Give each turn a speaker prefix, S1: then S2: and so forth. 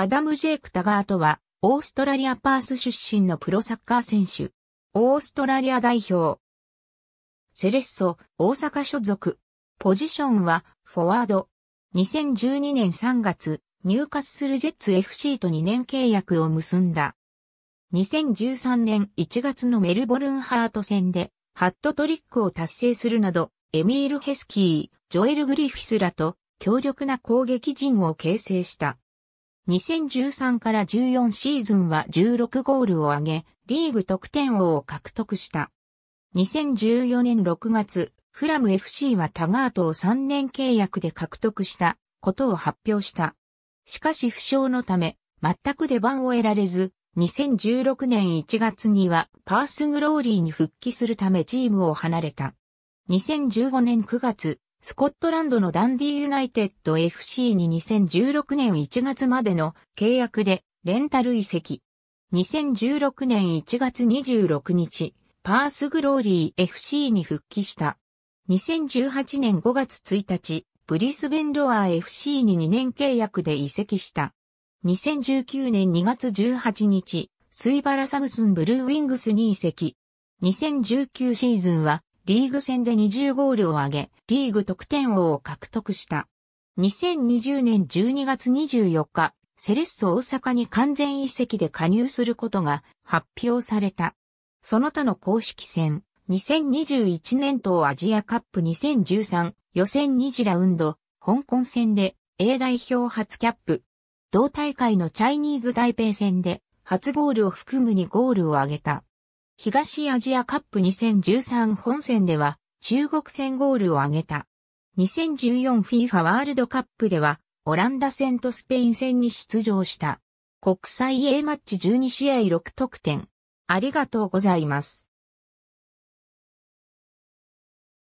S1: アダム・ジェイク・タガートは、オーストラリア・パース出身のプロサッカー選手。オーストラリア代表。セレッソ、大阪所属。ポジションは、フォワード。2012年3月、入荷するジェッツ FC と2年契約を結んだ。2013年1月のメルボルンハート戦で、ハットトリックを達成するなど、エミール・ヘスキー、ジョエル・グリフィスらと強力な攻撃陣を形成した。2013から14シーズンは16ゴールを挙げ、リーグ得点王を獲得した。2014年6月、フラム FC はタガートを3年契約で獲得したことを発表した。しかし負傷のため、全く出番を得られず、2016年1月にはパースグローリーに復帰するためチームを離れた。2015年9月、スコットランドのダンディユナイテッド FC に2016年1月までの契約でレンタル移籍。2016年1月26日、パースグローリー FC に復帰した。2018年5月1日、ブリスベンロアー FC に2年契約で移籍した。2019年2月18日、スイバラサムスンブルーウィングスに移籍。2019シーズンはリーグ戦で20ゴールを挙げ、リーグ得点王を獲得した。2020年12月24日、セレッソ大阪に完全移籍で加入することが発表された。その他の公式戦、2021年と、アジアカップ2013予選2次ラウンド、香港戦で A 代表初キャップ。同大会のチャイニーズ台北戦で初ゴールを含む2ゴールを挙げた。東アジアカップ2013本戦では中国戦ゴールを挙げた。2014FIFA ワールドカップではオランダ戦とスペイン戦に出場した。国際 A マッチ12試合6得点。ありがとうございます。